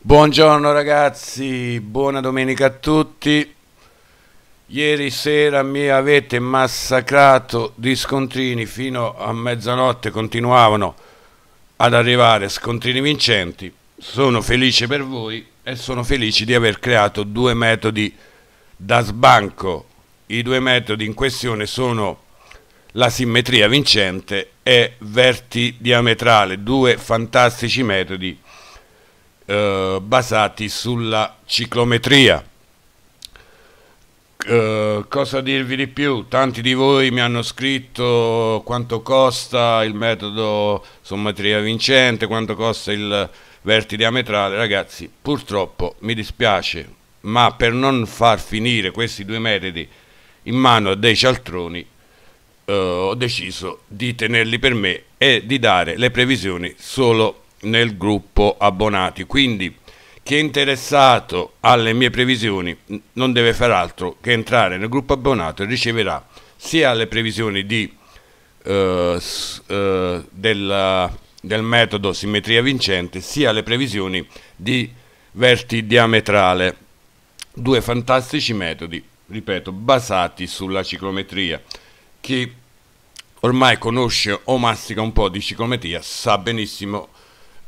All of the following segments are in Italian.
Buongiorno ragazzi, buona domenica a tutti. Ieri sera mi avete massacrato di scontrini fino a mezzanotte, continuavano ad arrivare scontrini vincenti. Sono felice per voi e sono felice di aver creato due metodi da sbanco. I due metodi in questione sono la simmetria vincente e verti diametrale, due fantastici metodi eh, basati sulla ciclometria. Eh, cosa dirvi di più? Tanti di voi mi hanno scritto quanto costa il metodo sommetria vincente, quanto costa il verti diametrale. Ragazzi, purtroppo mi dispiace, ma per non far finire questi due metodi in mano a dei cialtroni, eh, ho deciso di tenerli per me e di dare le previsioni solo per nel gruppo abbonati. Quindi chi è interessato alle mie previsioni non deve far altro che entrare nel gruppo abbonato e riceverà sia le previsioni di, eh, eh, del, del, metodo simmetria vincente sia le previsioni di verti diametrale due fantastici metodi ripeto basati sulla ciclometria chi ormai conosce o mastica un po' di ciclometria sa benissimo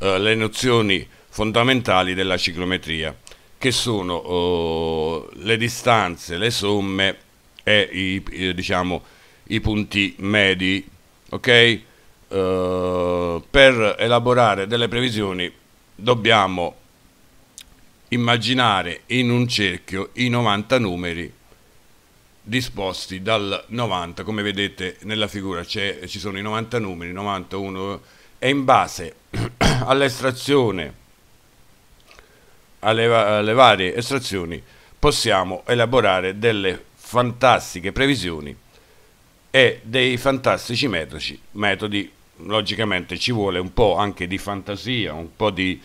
eh, le nozioni fondamentali della ciclometria, che sono eh, le distanze, le somme e i, eh, diciamo, i punti medi. Okay? Eh, per elaborare delle previsioni dobbiamo immaginare in un cerchio i 90 numeri disposti dal 90 come vedete nella figura ci sono i 90 numeri 91 e in base all'estrazione, alle, alle varie estrazioni, possiamo elaborare delle fantastiche previsioni e dei fantastici metodi, metodi logicamente ci vuole un po' anche di fantasia, un po' di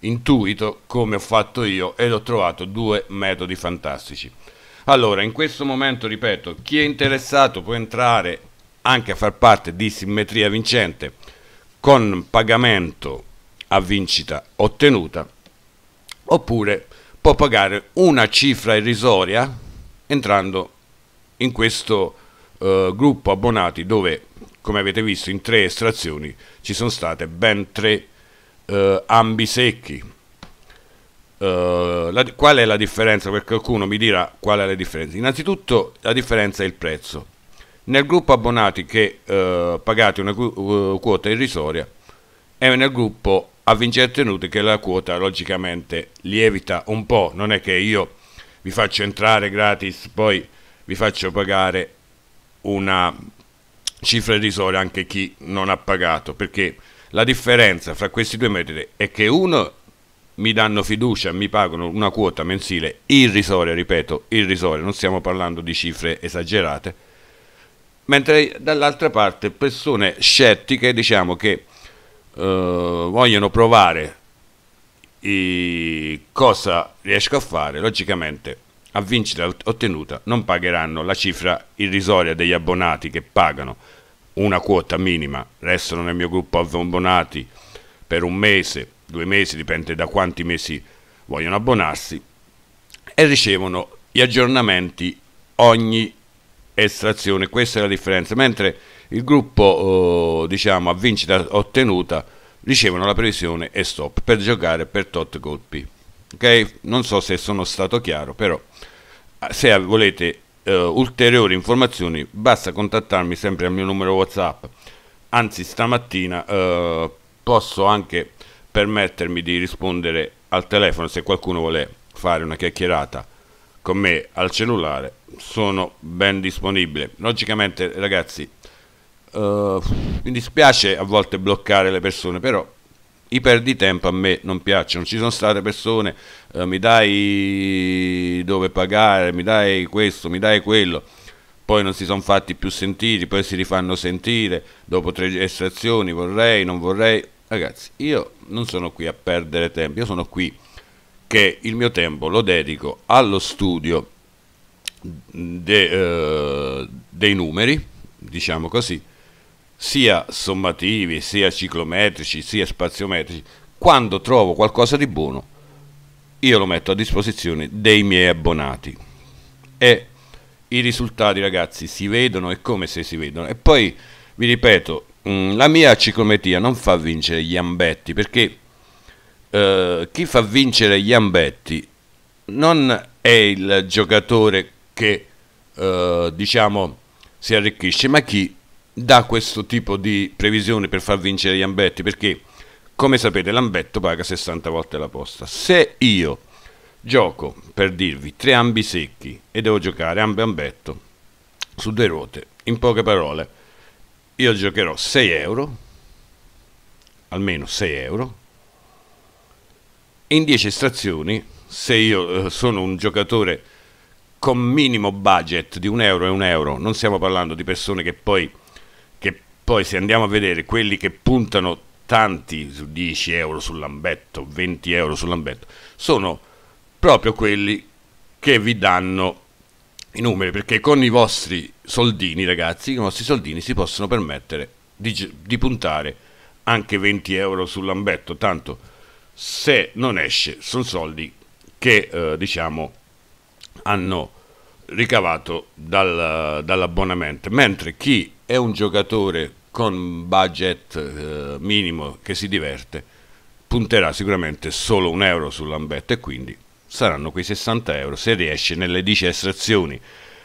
intuito come ho fatto io ed ho trovato due metodi fantastici. Allora, in questo momento, ripeto, chi è interessato può entrare anche a far parte di Simmetria Vincente con pagamento a vincita ottenuta oppure può pagare una cifra irrisoria entrando in questo eh, gruppo abbonati dove come avete visto in tre estrazioni ci sono state ben tre eh, ambi secchi Uh, la, qual è la differenza? Perché qualcuno mi dirà qual è la differenza. Innanzitutto la differenza è il prezzo nel gruppo abbonati che eh, pagate una eh, quota irrisoria e nel gruppo avvincenti tenuti che la quota logicamente lievita un po', non è che io vi faccio entrare gratis, poi vi faccio pagare una cifra irrisoria anche chi non ha pagato, perché la differenza fra questi due metodi è che uno mi danno fiducia, mi pagano una quota mensile irrisoria, ripeto, irrisoria, non stiamo parlando di cifre esagerate, mentre dall'altra parte persone scettiche diciamo che eh, vogliono provare i, cosa riesco a fare logicamente a vincita ottenuta non pagheranno la cifra irrisoria degli abbonati che pagano una quota minima restano nel mio gruppo abbonati per un mese due mesi dipende da quanti mesi vogliono abbonarsi e ricevono gli aggiornamenti ogni estrazione, questa è la differenza, mentre il gruppo eh, diciamo, a vincita ottenuta ricevono la previsione e stop per giocare per tot colpi. Okay? Non so se sono stato chiaro, però eh, se volete eh, ulteriori informazioni basta contattarmi sempre al mio numero WhatsApp. Anzi, stamattina eh, posso anche permettermi di rispondere al telefono se qualcuno vuole fare una chiacchierata con me al cellulare sono ben disponibile. Logicamente ragazzi uh, mi dispiace a volte bloccare le persone però i perdi tempo a me non piacciono, ci sono state persone, eh, mi dai dove pagare, mi dai questo, mi dai quello, poi non si sono fatti più sentiti, poi si rifanno sentire, dopo tre estrazioni vorrei, non vorrei, ragazzi, io non sono qui a perdere tempo, io sono qui che il mio tempo lo dedico allo studio de, eh, dei numeri, diciamo così, sia sommativi, sia ciclometrici, sia spaziometrici. Quando trovo qualcosa di buono, io lo metto a disposizione dei miei abbonati. E i risultati, ragazzi, si vedono e come se si vedono. E poi vi ripeto, mm, la mia ciclometria non fa vincere gli ambetti perché eh, chi fa vincere Iambetti non è il giocatore che eh, diciamo si arricchisce, ma chi dà questo tipo di previsioni per far vincere Iambetti, perché come sapete l'ambetto paga 60 volte la posta. Se io gioco, per dirvi, tre ambi secchi e devo giocare ambe ambetto su due ruote, in poche parole, io giocherò 6 euro, almeno 6 euro, in 10 estrazioni, se io eh, sono un giocatore con minimo budget di un euro e un euro, non stiamo parlando di persone che poi, che poi se andiamo a vedere quelli che puntano tanti su 10 euro sull'ambetto, 20 euro sull'ambetto, sono proprio quelli che vi danno i numeri, perché con i vostri soldini, ragazzi, i vostri soldini si possono permettere di, di puntare anche 20 euro sull'ambetto, tanto se non esce sono soldi che eh, diciamo hanno ricavato dal, dall'abbonamento mentre chi è un giocatore con budget eh, minimo che si diverte punterà sicuramente solo un euro sull'ambetta e quindi saranno quei 60 euro se riesce nelle 10 estrazioni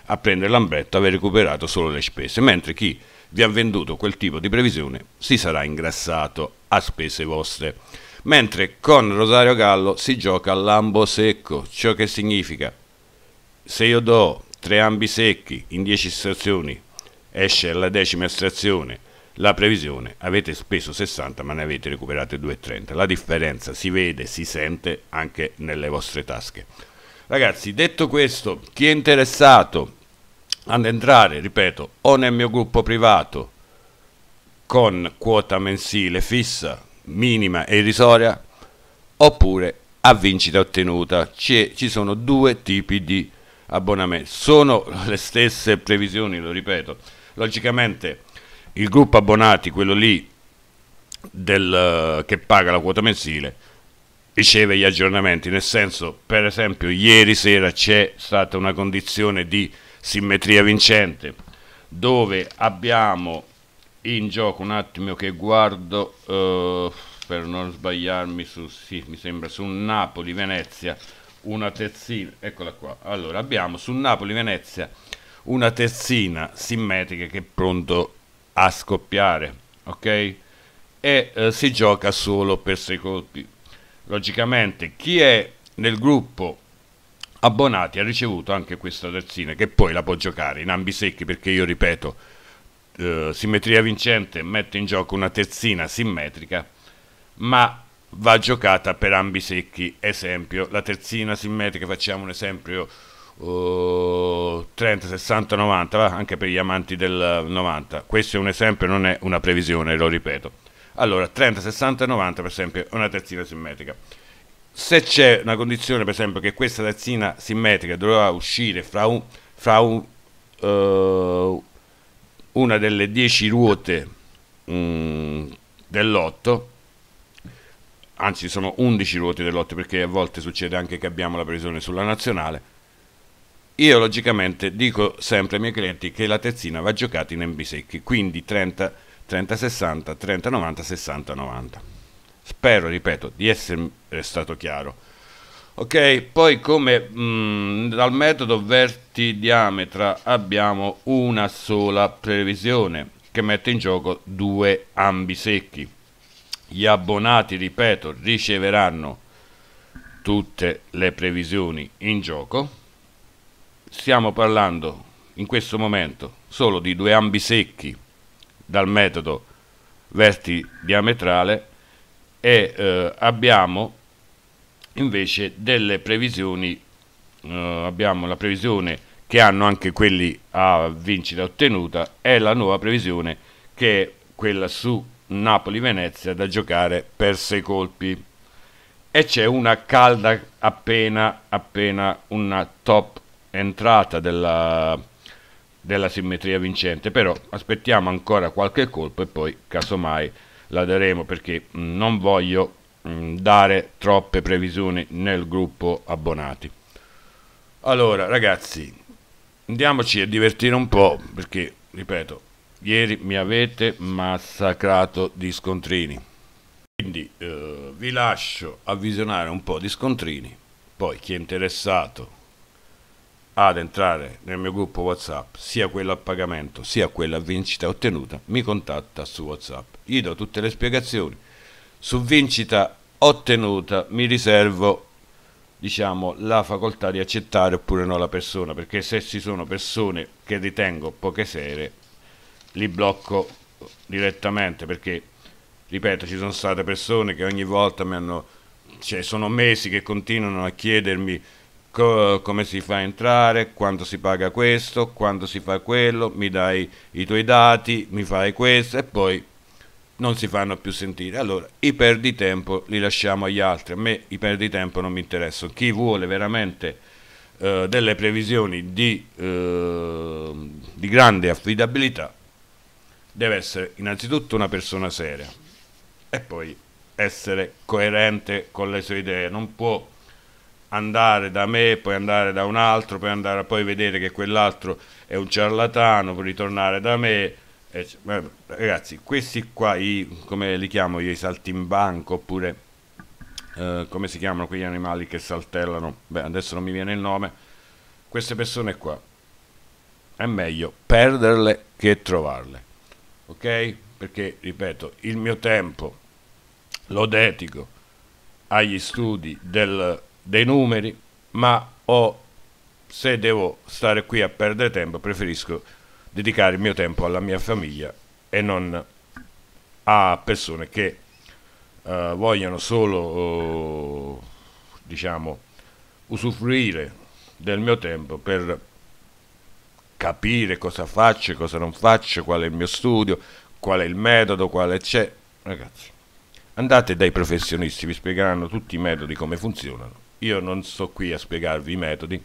a prendere l'ambetta aver recuperato solo le spese mentre chi vi ha venduto quel tipo di previsione si sarà ingrassato a spese vostre mentre con Rosario Gallo si gioca lambo secco, ciò che significa se io do tre ambi secchi in 10 stazioni, esce la decima stazione, la previsione, avete speso 60 ma ne avete recuperate 2,30. La differenza si vede, si sente anche nelle vostre tasche. Ragazzi, detto questo, chi è interessato ad entrare, ripeto, o nel mio gruppo privato con quota mensile fissa minima e irrisoria oppure a vincita ottenuta. ci sono due tipi di abbonamenti, Sono le stesse previsioni, lo ripeto. Logicamente il gruppo abbonati, quello lì del, che paga la quota mensile, riceve gli aggiornamenti, nel senso, per esempio, ieri sera c'è stata una condizione di simmetria vincente dove abbiamo in gioco un attimo che guardo eh, per non sbagliarmi su, sì, mi sembra su Napoli-Venezia una terzina eccola qua. Allora, abbiamo su Napoli-Venezia una terzina simmetrica che è pronto a scoppiare, ok? E eh, si gioca solo per sei colpi. Logicamente, chi è nel gruppo abbonati ha ricevuto anche questa terzina che poi la può giocare in ambi secchi perché io ripeto eh, simmetria vincente mette in gioco una terzina simmetrica, ma va giocata per ambi secchi. Esempio, la terzina simmetrica, facciamo un esempio uh, 30, 60, 90, va? anche per gli amanti del 90. Questo è un esempio, non è una previsione, lo ripeto. Allora, 30, 60, 90 per esempio è una terzina simmetrica. Se c'è una condizione, per esempio, che questa terzina simmetrica dovrà uscire fra un, fra un uh, una delle 10 ruote mm, dell'otto anzi sono 11 ruote dell'otto perché a volte succede anche che abbiamo la previsione sulla nazionale io logicamente dico sempre ai miei clienti che la terzina va giocata in embi quindi 30 30 60 30 90 60 90 spero ripeto di essere stato chiaro ok poi come mh, mm, dal metodo vertidiametra abbiamo una sola previsione che mette in gioco due ambi secchi gli abbonati ripeto riceveranno tutte le previsioni in gioco stiamo parlando in questo momento solo di due ambi secchi dal metodo vertidiametrale e eh, abbiamo invece delle previsioni, eh, abbiamo la previsione che hanno anche quelli a vincita ottenuta e la nuova previsione che è quella su Napoli-Venezia da giocare per sei colpi e c'è una calda appena appena una top entrata della, della simmetria vincente però aspettiamo ancora qualche colpo e poi casomai la daremo perché non voglio Mm, dare troppe previsioni nel gruppo abbonati. Allora, ragazzi, andiamoci a divertire un po' perché, ripeto, ieri mi avete massacrato di scontrini. Quindi eh, vi lascio a visionare un po' di scontrini, poi chi è interessato ad entrare nel mio gruppo WhatsApp, sia quello a pagamento sia quello a vincita ottenuta, mi contatta su WhatsApp. Gli do tutte le spiegazioni su vincita ottenuta mi riservo diciamo, la facoltà di accettare oppure no la persona, perché se ci sono persone che ritengo poche sere, li blocco direttamente, perché, ripeto, ci sono state persone che ogni volta mi hanno, cioè sono mesi che continuano a chiedermi co come si fa a entrare, quando si paga questo, quando si fa quello, mi dai i tuoi dati, mi fai questo e poi non si fanno più sentire. Allora, i perditempo li lasciamo agli altri. A me i perditempo non mi interessano. Chi vuole veramente eh, delle previsioni di, eh, di grande affidabilità deve essere innanzitutto una persona seria e poi essere coerente con le sue idee. Non può andare da me, poi andare da un altro, poi andare a poi vedere che quell'altro è un ciarlatano, poi ritornare da me eh, ragazzi, questi qua, i, come li chiamo i saltimbanco, oppure eh, come si chiamano quegli animali che saltellano? Beh, adesso non mi viene il nome. Queste persone qua, è meglio perderle che trovarle, ok? Perché, ripeto, il mio tempo lo dedico agli studi del, dei numeri, ma ho, se devo stare qui a perdere tempo, preferisco dedicare il mio tempo alla mia famiglia e non a persone che eh, vogliono solo, eh, diciamo, usufruire del mio tempo per capire cosa faccio e cosa non faccio, qual è il mio studio, qual è il metodo, quale c'è. Ragazzi, andate dai professionisti, vi spiegheranno tutti i metodi, come funzionano. Io non sto qui a spiegarvi i metodi.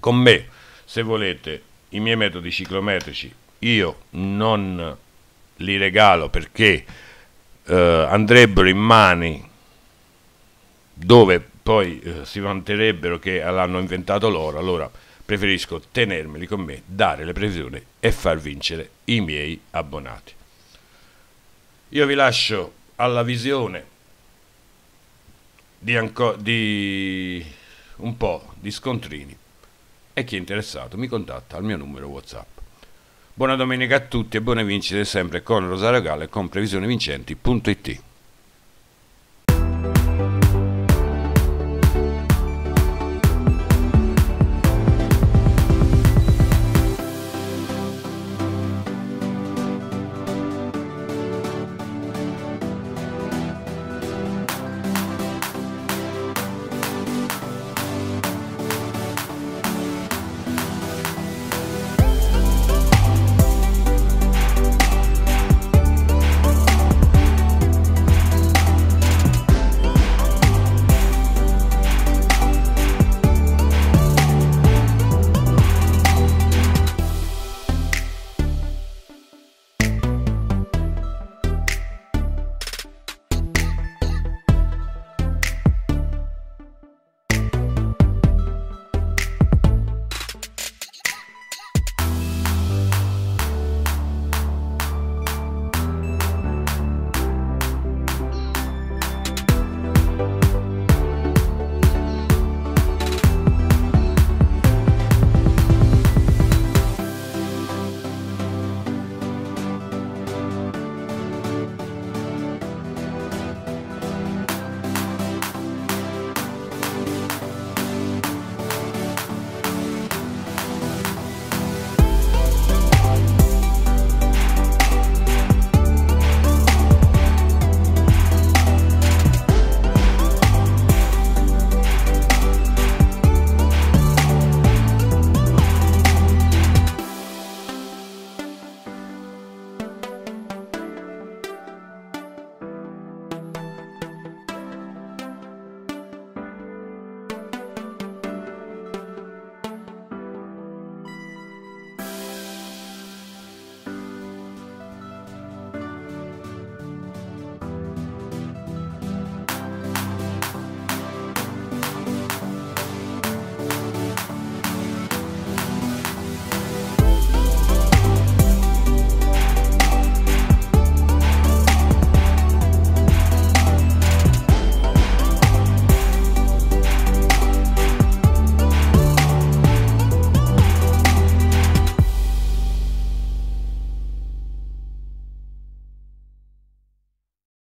Con me, se volete i miei metodi ciclometrici io non li regalo perché eh, andrebbero in mani dove poi eh, si vanterebbero che l'hanno inventato loro, allora preferisco tenermeli con me, dare le previsioni e far vincere i miei abbonati. Io vi lascio alla visione di, di un po' di scontrini e chi è interessato mi contatta al mio numero WhatsApp. Buona domenica a tutti e buone vincite sempre con Rosario Gale e con previsionivincenti.it.